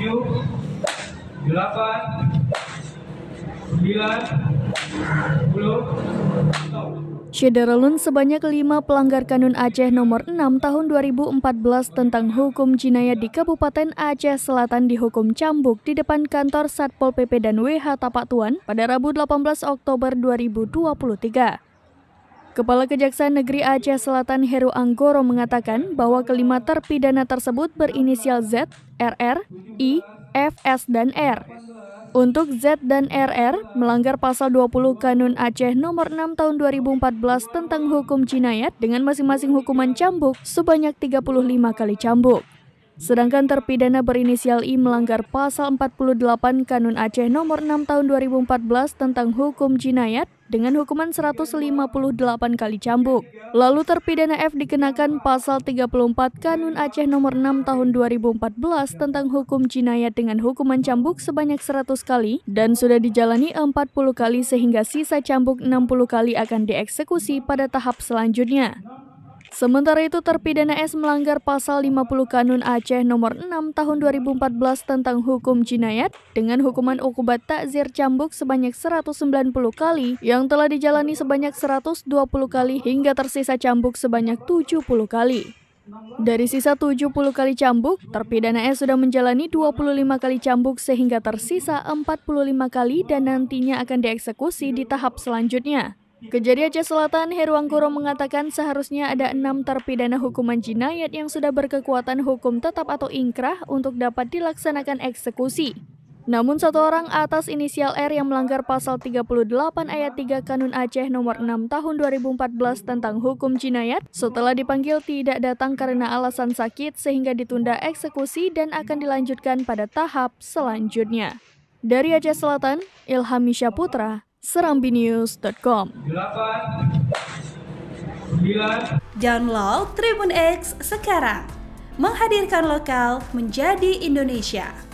8 9 10 sepuluh, sebanyak lima pelanggar Kanun Aceh nomor 6 tahun 2014 tentang hukum jinayat di Kabupaten Aceh Selatan dihukum cambuk di depan kantor Satpol PP dan WH Tapak Tuan pada Rabu 18 Oktober 2023. Kepala Kejaksaan Negeri Aceh Selatan Heru Anggoro mengatakan bahwa kelima terpidana tersebut berinisial Z, RR, I, FS, dan R. Untuk Z dan RR melanggar pasal 20 Kanun Aceh nomor 6 tahun 2014 tentang hukum jinayat dengan masing-masing hukuman cambuk sebanyak 35 kali cambuk. Sedangkan terpidana berinisial I melanggar pasal 48 Kanun Aceh nomor 6 tahun 2014 tentang hukum jinayat dengan hukuman 158 kali cambuk. Lalu terpidana F dikenakan pasal 34 Kanun Aceh nomor 6 tahun 2014 tentang hukum jinayat dengan hukuman cambuk sebanyak 100 kali dan sudah dijalani 40 kali sehingga sisa cambuk 60 kali akan dieksekusi pada tahap selanjutnya. Sementara itu terpidana S melanggar pasal 50 Kanun Aceh nomor 6 tahun 2014 tentang hukum jinayat dengan hukuman ukubat takzir cambuk sebanyak 190 kali yang telah dijalani sebanyak 120 kali hingga tersisa cambuk sebanyak 70 kali. Dari sisa 70 kali cambuk, terpidana S sudah menjalani 25 kali cambuk sehingga tersisa 45 kali dan nantinya akan dieksekusi di tahap selanjutnya. Kejari Aceh Selatan, Heruangkuro mengatakan seharusnya ada enam terpidana hukuman jinayat yang sudah berkekuatan hukum tetap atau ingkrah untuk dapat dilaksanakan eksekusi. Namun satu orang atas inisial R yang melanggar pasal 38 ayat 3 Kanun Aceh nomor 6 tahun 2014 tentang hukum jinayat setelah dipanggil tidak datang karena alasan sakit sehingga ditunda eksekusi dan akan dilanjutkan pada tahap selanjutnya. Dari Aceh Selatan, Ilham Misha Putra, serambinews.com. Download Tribun X sekarang. Menghadirkan lokal menjadi Indonesia.